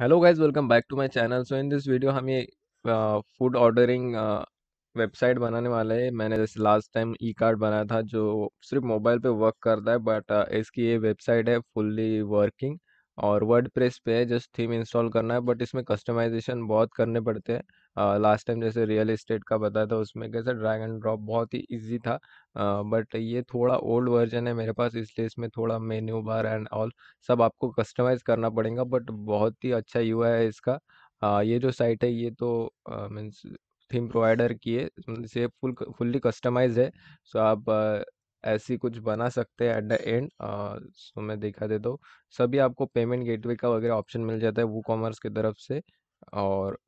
hello guys welcome back to my channel so in this video हम ये food ordering website बनाने वाले हैं मैंने जैसे लास्ट टाइम ई कार्ड बनाया था जो सिर्फ मोबाइल पे वर्क करता है बट uh, इसकी ये वेबसाइट है फुल्ली वर्किंग और वर्ड प्रेस पे है जस्ट थीम इंस्टॉल करना है बट इसमें कस्टमाइजेशन बहुत करने पड़ते हैं लास्ट टाइम जैसे रियल इस्टेट का बताया था उसमें कैसे ड्रैग एंड ड्रॉप बहुत ही इजी था बट ये थोड़ा ओल्ड वर्जन है मेरे पास इसलिए इसमें थोड़ा मेन्यू बार एंड ऑल सब आपको कस्टमाइज़ करना पड़ेगा बट बहुत ही अच्छा यू है इसका आ, ये जो साइट है ये तो मीन्स थीम प्रोवाइडर की है मतलब इसे फुल फुल्ली कस्टमाइज है सो आप ऐसी कुछ बना सकते हैं एट द एंड सो मैं देखा देता हूँ सभी आपको पेमेंट गेटवे का वगैरह ऑप्शन मिल जाता है वो कॉमर्स की तरफ से और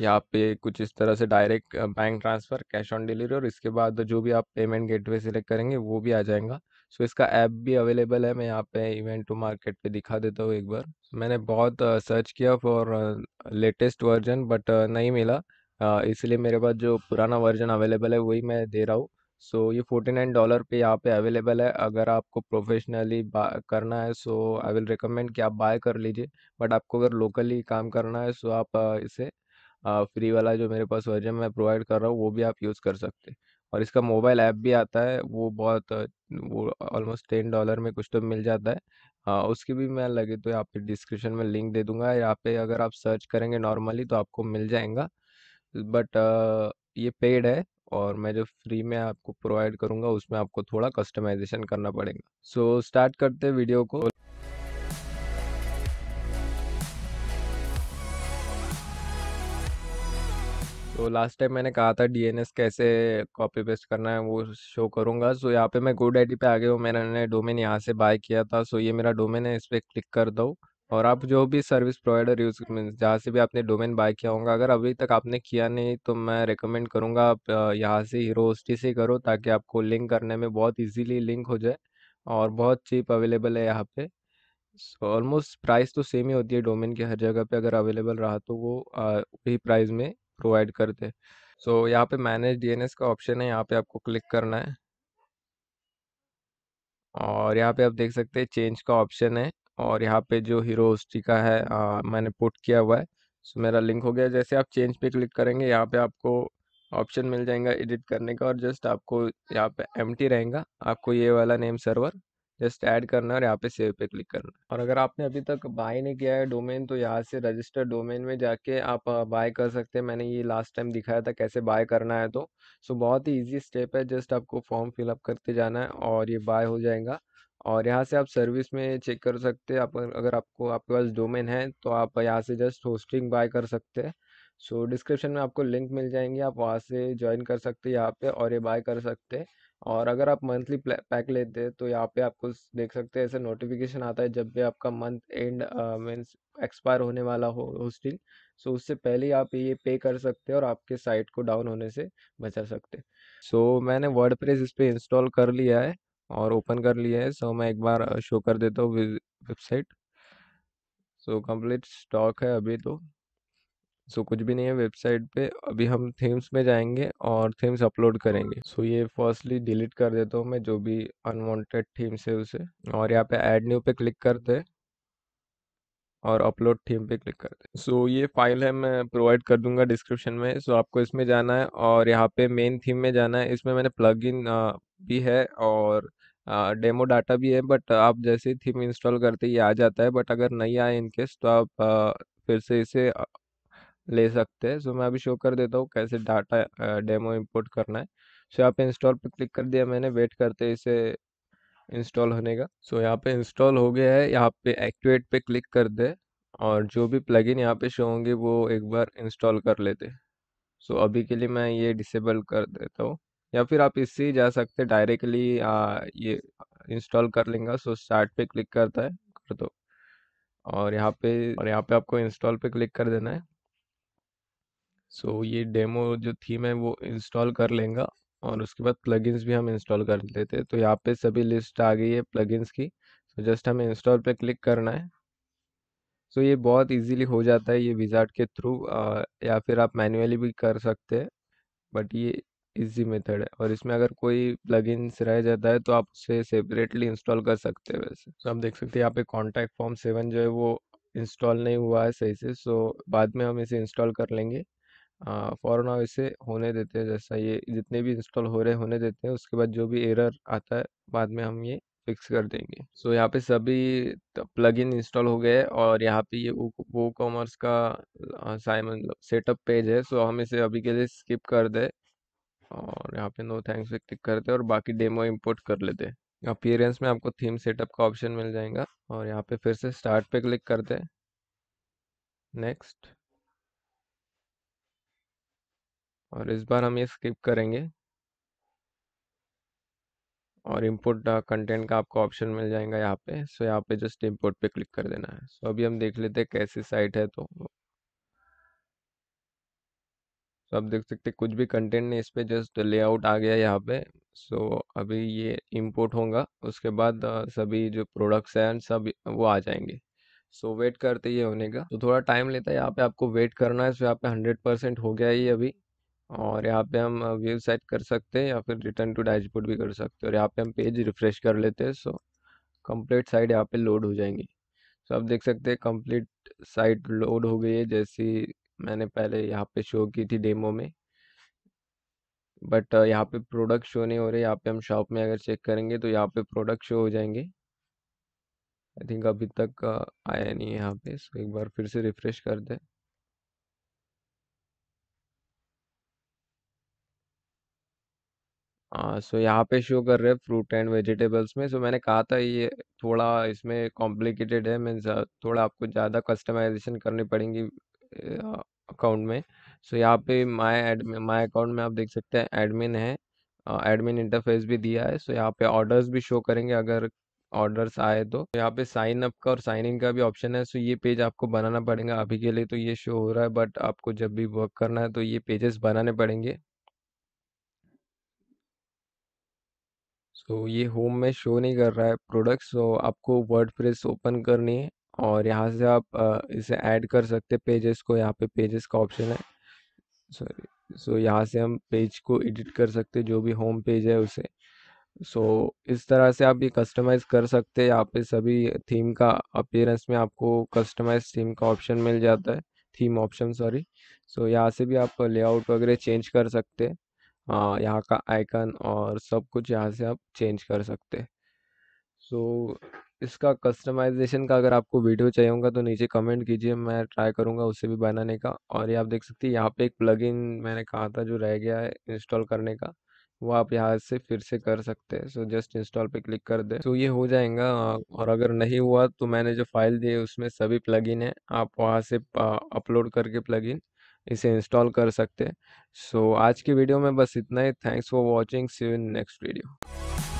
यहाँ पे कुछ इस तरह से direct bank transfer cash on delivery और इसके बाद जो भी आप पेमेंट गेटवे सिलेक्ट करेंगे वो भी आ जाएगा सो so, इसका ऐप भी अवेलेबल है मैं यहाँ पे इवेंट टू मार्केट पे दिखा देता हूँ एक बार मैंने बहुत सर्च किया फॉर लेटेस्ट वर्जन बट नहीं मिला इसलिए मेरे पास जो पुराना वर्जन अवेलेबल है वही मैं दे रहा हूँ सो so, ये फोर्टी नाइन डॉलर पे यहाँ पे अवेलेबल है अगर आपको प्रोफेशनली करना है सो आई विल रिकमेंड कि आप बाय कर लीजिए बट आपको अगर लोकली काम करना है सो आप इसे फ्री वाला जो मेरे पास वर्जन मैं प्रोवाइड कर रहा हूँ वो भी आप यूज़ कर सकते हैं और इसका मोबाइल ऐप भी आता है वो बहुत वो ऑलमोस्ट टेन डॉलर में कुछ तो मिल जाता है आ, उसकी भी मैं लगे तो यहाँ पे डिस्क्रिप्शन में लिंक दे दूंगा यहाँ पे अगर आप सर्च करेंगे नॉर्मली तो आपको मिल जाएगा बट ये पेड है और मैं जो फ्री में आपको प्रोवाइड करूंगा उसमें आपको थोड़ा कस्टमाइजेशन करना पड़ेगा सो so, स्टार्ट करते हैं वीडियो को तो लास्ट टाइम मैंने कहा था डीएनएस कैसे कॉपी पेस्ट करना है वो शो करूंगा सो यहाँ पे मैं गोड आई पे आ गया हूँ मैंने डोमेन यहाँ से बाय किया था सो ये मेरा डोमेन है इस पर क्लिक कर दो और आप जो भी सर्विस प्रोवाइडर यूज़ जहाँ से भी आपने डोमेन बाय किया होगा अगर अभी तक आपने किया नहीं तो मैं रेकमेंड करूँगा आप यहाँ से हीरो होस्टी से करो ताकि आपको लिंक करने में बहुत इजीली लिंक हो जाए और बहुत चीप अवेलेबल है यहाँ पे ऑलमोस्ट प्राइस तो सेम ही होती है डोमेन की हर जगह पर अगर अवेलेबल रहा तो वो आ, वही प्राइस में प्रोवाइड करते सो so, यहाँ पर मैनेज डी का ऑप्शन है यहाँ पर आपको क्लिक करना है और यहाँ पे आप देख सकते हैं चेंज का ऑप्शन है और यहाँ पे जो हीरो हिस्ट्री का है आ, मैंने पुट किया हुआ है सो मेरा लिंक हो गया जैसे आप चेंज पे क्लिक करेंगे यहाँ पे आपको ऑप्शन मिल जाएगा एडिट करने का और जस्ट आपको यहाँ पे एम रहेगा आपको ये वाला नेम सर्वर जस्ट ऐड करना है और यहाँ पे सेव पे क्लिक करना है और अगर आपने अभी तक बाय नहीं किया है डोमेन तो यहाँ से रजिस्टर डोमेन में जाके आप बाय कर सकते हैं मैंने ये लास्ट टाइम दिखाया था कैसे बाय करना है तो सो बहुत ही ईजी स्टेप है जस्ट आपको फॉर्म फिलअप करते जाना है और ये बाय हो जाएगा और यहाँ से आप सर्विस में चेक कर सकते हैं आप अगर आपको आपके पास डोमेन है तो आप यहाँ से जस्ट होस्टिंग बाय कर सकते हैं सो so, डिस्क्रिप्शन में आपको लिंक मिल जाएंगे आप वहाँ से ज्वाइन कर सकते हैं यहाँ पे और ये बाय कर सकते हैं और अगर आप मंथली पैक लेते हैं तो यहाँ पे आपको देख सकते हैं ऐसे नोटिफिकेशन आता है जब भी आपका मंथ एंड मीन्स एक्सपायर होने वाला हो होस्टिंग सो so, उससे पहले आप ये पे कर सकते हैं और आपके साइट को डाउन होने से बचा सकते so, सो मैंने वर्ड प्रेस इस पर इंस्टॉल कर लिया है और ओपन कर लिया है सो मैं एक बार शो कर देता हूँ वेबसाइट सो कंप्लीट स्टॉक है अभी तो सो so, कुछ भी नहीं है वेबसाइट पे अभी हम थीम्स में जाएंगे और थीम्स अपलोड करेंगे सो so, ये फर्स्टली डिलीट कर देता हूँ मैं जो भी अनवांटेड थीम्स है उसे और यहाँ पे ऐड न्यू पे क्लिक करते और अपलोड थीम पे क्लिक करते हैं so, सो ये फाइल है मैं प्रोवाइड कर दूंगा डिस्क्रिप्शन में सो so, आपको इसमें जाना है और यहाँ पे मेन थीम में जाना है इसमें मैंने प्लग भी है और डेमो डाटा भी है बट आप जैसे ही थीम इंस्टॉल करते ये आ जाता है बट अगर नहीं आए इनकेस तो आप फिर से इसे ले सकते हैं सो मैं अभी शो कर देता हूँ कैसे डाटा डेमो इंपोर्ट करना है सो यहाँ पे इंस्टॉल पे क्लिक कर दिया मैंने वेट करते इसे इंस्टॉल होने का सो यहाँ पे इंस्टॉल हो गया है यहाँ पे एक्टिवेट पे क्लिक कर दे और जो भी इन यहाँ पे शो होंगे वो एक बार इंस्टॉल कर लेते सो अभी के लिए मैं ये डिसेबल कर देता हूँ या फिर आप इससे ही जा सकते हैं डायरेक्टली ये इंस्टॉल कर लेंगे सो स्टार्ट पे क्लिक करता है कर दो और यहाँ पे और यहाँ पे आपको इंस्टॉल पे क्लिक कर देना है सो so, ये डेमो जो थीम है वो इंस्टॉल कर लेंगे और उसके बाद प्लगइन्स भी हम इंस्टॉल कर लेते हैं तो यहाँ पे सभी लिस्ट आ गई है प्लगइन्स की सो तो so, जस्ट हमें इंस्टॉल पे क्लिक करना है सो so, ये बहुत इजीली हो जाता है ये विजार्ट के थ्रू या फिर आप मैनुअली भी कर सकते हैं बट ये इजी मेथड है और इसमें अगर कोई प्लगइन्स रह जाता है तो आप उसे सेपरेटली इंस्टॉल कर सकते हैं वैसे तो आप देख सकते हैं यहाँ पे कॉन्टैक्ट फॉर्म सेवन जो है वो इंस्टॉल नहीं हुआ है सही से सो बाद में हम इसे इंस्टॉल कर लेंगे फ़ौरन आप इसे होने देते हैं जैसा ये जितने भी इंस्टॉल हो रहे होने देते हैं उसके बाद जो भी एरर आता है बाद में हम ये फिक्स कर देंगे सो so, यहाँ पे सभी इन इंस्टॉल हो गए और यहाँ पे ये वो कॉमर्स का साइमन सेटअप मतलब पेज है सो so, हम इसे अभी के लिए स्किप कर दें और यहाँ पे नो थैंक्स पे क्लिक करते हैं और बाकी डेमो इंपोर्ट कर लेते हैं अपीयरेंस में आपको थीम सेटअप का ऑप्शन मिल जाएगा और यहाँ पे फिर से स्टार्ट पे क्लिक करते हैं नेक्स्ट और इस बार हम ये स्किप करेंगे और इंपोर्ट कंटेंट का आपको ऑप्शन मिल जाएगा यहाँ पे सो यहाँ पे जस्ट इंपोर्ट पे क्लिक कर देना है सो अभी हम देख लेते हैं कैसी साइट है तो तो आप देख सकते हैं कुछ भी कंटेंट नहीं इस पर जस्ट लेआउट आ गया यहाँ पे सो अभी ये इंपोर्ट होगा उसके बाद सभी जो प्रोडक्ट्स हैं सब वो आ जाएंगे सो वेट करते ये होने का तो थोड़ा टाइम लेता है यहाँ पे आपको वेट करना है सो यहाँ पे हंड्रेड परसेंट हो गया ये अभी और यहाँ पे हम व्यू सेट कर सकते हैं या फिर रिटर्न टू डैशबोर्ड भी कर सकते हैं और यहाँ पे हम पेज रिफ्रेश कर लेते हैं सो कंप्लीट साइड यहाँ पे लोड हो जाएंगी सो आप देख सकते हैं कंप्लीट साइट लोड हो गई है जैसी मैंने पहले यहाँ पे शो की थी डेमो में बट यहाँ पे प्रोडक्ट शो नहीं हो रहे यहाँ पे हम शॉप में अगर चेक करेंगे तो यहाँ पे प्रोडक्ट शो हो जाएंगे आई थिंक अभी तक आया नहीं है यहाँ पे सो एक बार फिर से रिफ्रेश कर दें हाँ सो यहाँ पे शो कर रहे हैं फ्रूट एंड वेजिटेबल्स में सो मैंने कहा था ये थोड़ा इसमें कॉम्प्लिकेटेड है मीन्स थोड़ा आपको ज़्यादा कस्टमाइजेशन करनी पड़ेगी अकाउंट में सो यहाँ पे माय एडमिन माय अकाउंट में आप देख सकते हैं एडमिन है एडमिन इंटरफेस भी दिया है सो यहाँ पे ऑर्डर्स भी शो करेंगे अगर ऑर्डर्स आए तो यहाँ पे साइन अप का और साइन इन का भी ऑप्शन है सो ये पेज आपको बनाना पड़ेगा अभी के लिए तो ये शो हो रहा है बट आपको जब भी वर्क करना है तो ये पेजेस बनाने पड़ेंगे सो so, ये होम में शो नहीं कर रहा है प्रोडक्ट सो so, आपको वर्ड ओपन करनी है और यहाँ से आप इसे ऐड कर सकते पेजेस को यहाँ पे पेजेस का ऑप्शन है सॉरी सो so, यहाँ से हम पेज को एडिट कर सकते जो भी होम पेज है उसे सो so, इस तरह से आप ये कस्टमाइज़ कर सकते हैं यहाँ पे सभी थीम का अपेयरेंस में आपको कस्टमाइज थीम का ऑप्शन मिल जाता है थीम ऑप्शन सॉरी सो यहाँ से भी आप लेआउट वगैरह चेंज कर सकते हैं यहाँ का आइकन और सब कुछ यहाँ से आप चेंज कर सकते हैं सो so, इसका कस्टमाइजेशन का अगर आपको वीडियो चाहिए होगा तो नीचे कमेंट कीजिए मैं ट्राई करूँगा उसे भी बनाने का और ये आप देख सकते हैं यहाँ पे एक प्लगइन मैंने कहा था जो रह गया है इंस्टॉल करने का वो आप यहाँ से फिर से कर सकते हैं सो जस्ट इंस्टॉल पे क्लिक कर दे तो ये हो जाएगा और अगर नहीं हुआ तो मैंने जो फाइल दी है उसमें सभी इन है आप वहाँ से अपलोड करके इन इसे इंस्टॉल कर सकते हैं सो आज की वीडियो में बस इतना ही thanks for watching see in next video